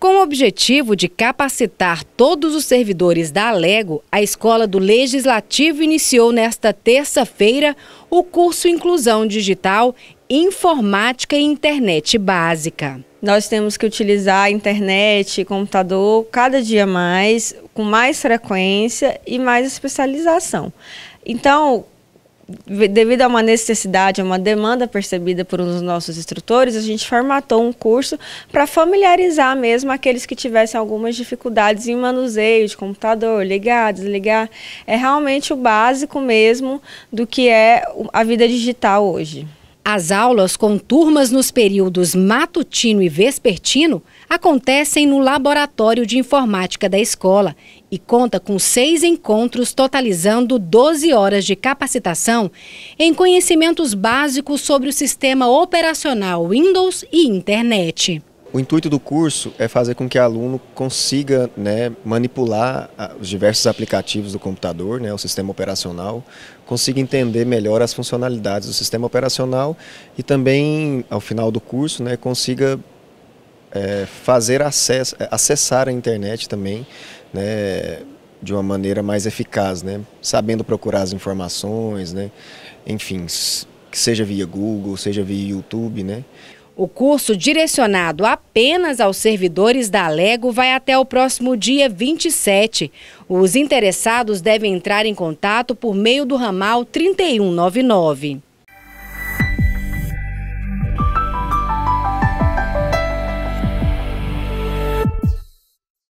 Com o objetivo de capacitar todos os servidores da Alego, a Escola do Legislativo iniciou nesta terça-feira o curso Inclusão Digital, Informática e Internet Básica. Nós temos que utilizar a internet e computador cada dia mais, com mais frequência e mais especialização. Então, devido a uma necessidade, a uma demanda percebida por um dos nossos instrutores, a gente formatou um curso para familiarizar mesmo aqueles que tivessem algumas dificuldades em manuseio de computador, ligar, desligar. É realmente o básico mesmo do que é a vida digital hoje. As aulas com turmas nos períodos matutino e vespertino acontecem no Laboratório de Informática da escola e conta com seis encontros, totalizando 12 horas de capacitação em conhecimentos básicos sobre o sistema operacional Windows e internet. O intuito do curso é fazer com que o aluno consiga né, manipular ah, os diversos aplicativos do computador, né, o sistema operacional, consiga entender melhor as funcionalidades do sistema operacional e também, ao final do curso, né, consiga é, fazer acesso, eh, acessar a internet também né, de uma maneira mais eficaz, né, sabendo procurar as informações, né, enfim, que seja via Google, seja via YouTube, né? O curso direcionado apenas aos servidores da Lego vai até o próximo dia 27. Os interessados devem entrar em contato por meio do ramal 3199.